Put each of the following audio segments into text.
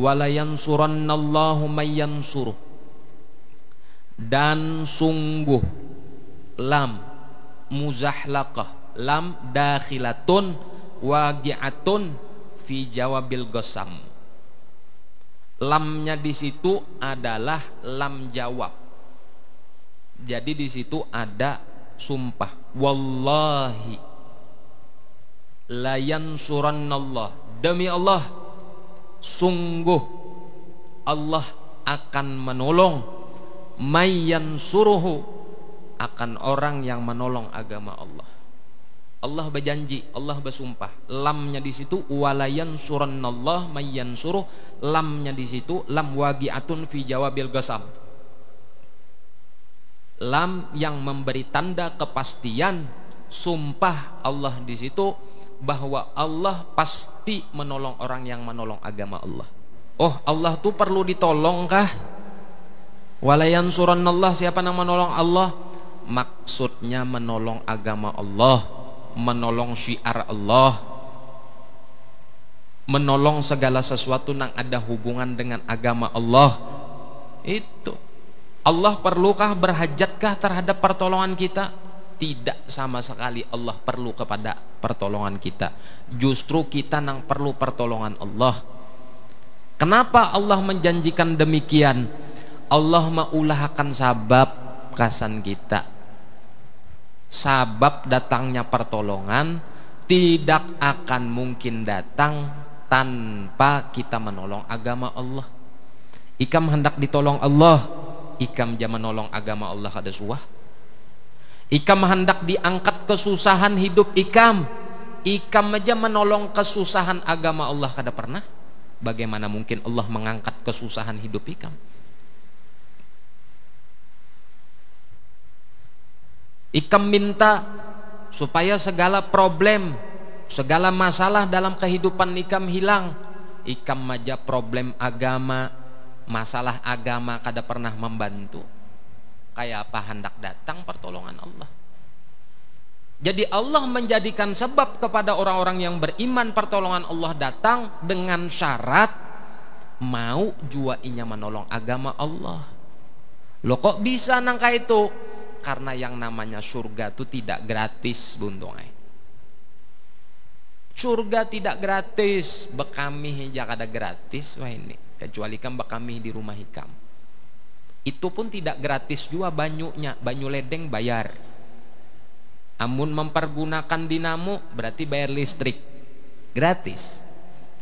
walayansurannallahu mayyansuruh dan sungguh lam muzahlaqah lam dakhilatun wagi'atun fi jawabil gosam lamnya di situ adalah lam jawab jadi di situ ada sumpah wallahi layansurannallah demi Allah sungguh Allah akan menolong mayan suruhu akan orang yang menolong agama Allah. Allah berjanji, Allah bersumpah. Lamnya di situ walayan surannallah mayan suruh. Lamnya di situ lam wagiatun fi jawabil gasam. Lam yang memberi tanda kepastian sumpah Allah di situ bahwa Allah pasti menolong orang yang menolong agama Allah. Oh, Allah tuh perlu ditolong kah? Walayan Allah siapa yang menolong Allah? Maksudnya menolong agama Allah, menolong syiar Allah, menolong segala sesuatu yang ada hubungan dengan agama Allah. Itu Allah perlukah berhajatkah terhadap pertolongan kita? tidak sama sekali Allah perlu kepada pertolongan kita justru kita yang perlu pertolongan Allah kenapa Allah menjanjikan demikian Allah maulahkan sabab kasan kita sabab datangnya pertolongan tidak akan mungkin datang tanpa kita menolong agama Allah ikam hendak ditolong Allah ikam jangan menolong agama Allah ada suah Ikam hendak diangkat kesusahan hidup Ikam. Ikam aja menolong kesusahan agama Allah kada pernah. Bagaimana mungkin Allah mengangkat kesusahan hidup Ikam? Ikam minta supaya segala problem, segala masalah dalam kehidupan Ikam hilang. Ikam aja problem agama, masalah agama kada pernah membantu kayak apa hendak datang pertolongan Allah jadi Allah menjadikan sebab kepada orang-orang yang beriman pertolongan Allah datang dengan syarat mau jua inya menolong agama Allah lo kok bisa nangka itu karena yang namanya surga itu tidak gratis buntungai surga tidak gratis bekami hijak ada gratis wah ini kecuali kan bekami di rumah hikam itu pun tidak gratis juga banyunya banyu ledeng bayar amun mempergunakan dinamo berarti bayar listrik gratis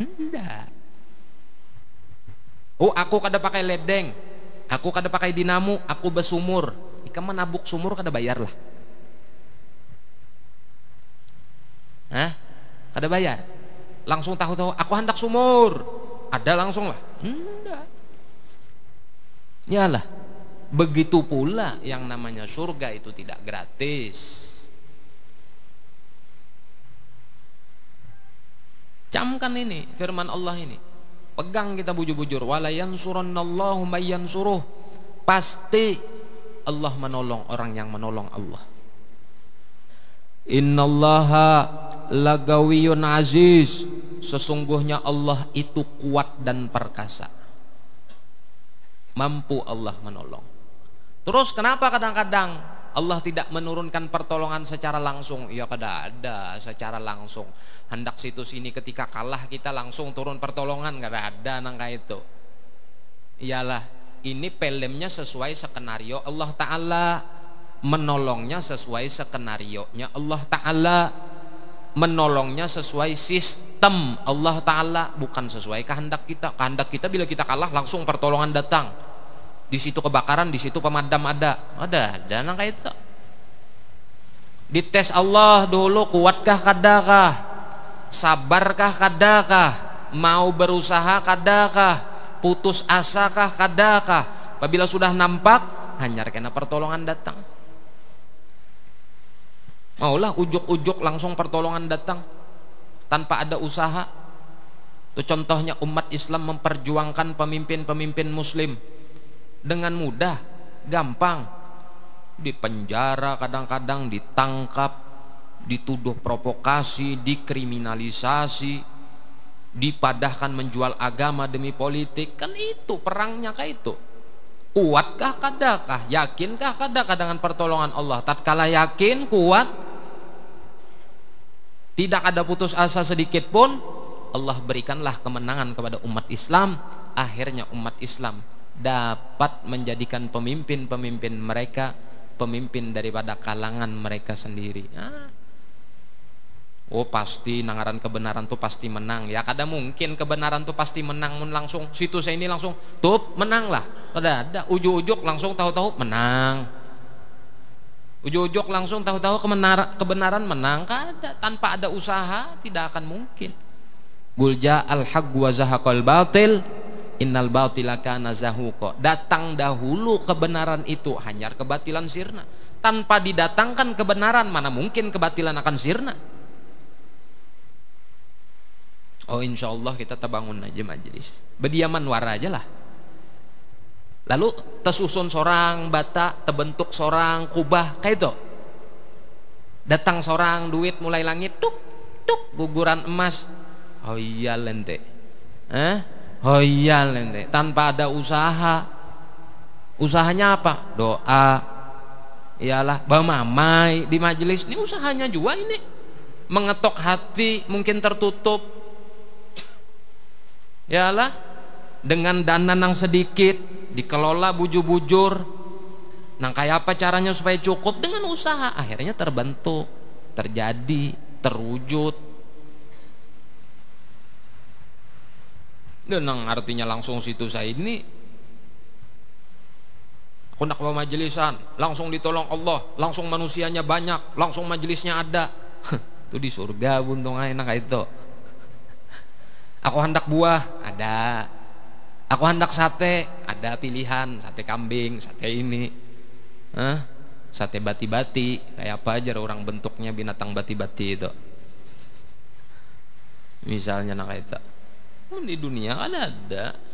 enggak oh aku kada pakai ledeng aku kada pakai dinamo aku besumur ikan menabuk sumur kada bayar lah Hah? kada bayar langsung tahu-tahu aku hendak sumur ada langsung lah hmm, Yalah, begitu pula yang namanya surga itu tidak gratis. Camkan ini firman Allah ini. Pegang kita bujur-bujur wala yansurannallahu may yansuruh. Pasti Allah menolong orang yang menolong Allah. Innallaha lagawiyun aziz. Sesungguhnya Allah itu kuat dan perkasa mampu Allah menolong. Terus kenapa kadang-kadang Allah tidak menurunkan pertolongan secara langsung? Ya kada ada secara langsung. Hendak situ sini ketika kalah kita langsung turun pertolongan kada ada nangka itu. Iyalah ini filmnya sesuai skenario Allah Ta'ala menolongnya sesuai skenario nya Allah Ta'ala menolongnya sesuai sistem Allah Ta'ala bukan sesuai kehendak kita kehendak kita bila kita kalah langsung pertolongan datang di situ kebakaran, di situ pemadam ada. Ada, ada nang itu. Dites Allah dulu kuatkah kadakah? Sabarkah kadakah? Mau berusaha kadakah? Putus asakah kadakah? Apabila sudah nampak, hanya karena pertolongan datang. Maulah ujuk-ujuk langsung pertolongan datang tanpa ada usaha. Itu contohnya umat Islam memperjuangkan pemimpin-pemimpin muslim dengan mudah, gampang. Di penjara kadang-kadang ditangkap, dituduh provokasi, dikriminalisasi, dipadahkan menjual agama demi politik. Kan itu perangnya kayak itu. Kuatkah kadakah? Yakinkah kadakah dengan pertolongan Allah? Tatkala yakin, kuat, tidak ada putus asa sedikit pun, Allah berikanlah kemenangan kepada umat Islam akhirnya umat Islam dapat menjadikan pemimpin-pemimpin mereka pemimpin daripada kalangan mereka sendiri. Ah. Oh pasti nangaran kebenaran tuh pasti menang ya kada mungkin kebenaran tuh pasti menang mun langsung situ saya ini langsung tuh menang lah kada ada ujuk-ujuk langsung tahu-tahu menang ujuk-ujuk langsung tahu-tahu kebenaran, menang kada tanpa ada usaha tidak akan mungkin gulja al haq wa zahaqal batil innal batila kana datang dahulu kebenaran itu hanyar kebatilan sirna tanpa didatangkan kebenaran mana mungkin kebatilan akan sirna oh insya Allah kita terbangun aja majelis berdiaman wara aja lah lalu tersusun seorang bata terbentuk seorang kubah kayak itu datang seorang duit mulai langit tuk tuk guguran emas oh iya lente eh Oh iya tanpa ada usaha. Usahanya apa? Doa. Iyalah, bermamai di majelis ini usahanya juga ini. Mengetok hati mungkin tertutup. Iyalah, dengan dana yang sedikit dikelola bujur-bujur. Nah, kayak apa caranya supaya cukup dengan usaha? Akhirnya terbentuk, terjadi, terwujud Nang artinya langsung situ saya ini aku nak mau majelisan langsung ditolong Allah langsung manusianya banyak langsung majelisnya ada itu di surga buntung enak itu aku hendak buah ada aku hendak sate ada pilihan sate kambing sate ini Hah? sate bati-bati kayak apa aja orang bentuknya binatang bati-bati itu misalnya nak itu ini dunia kan ada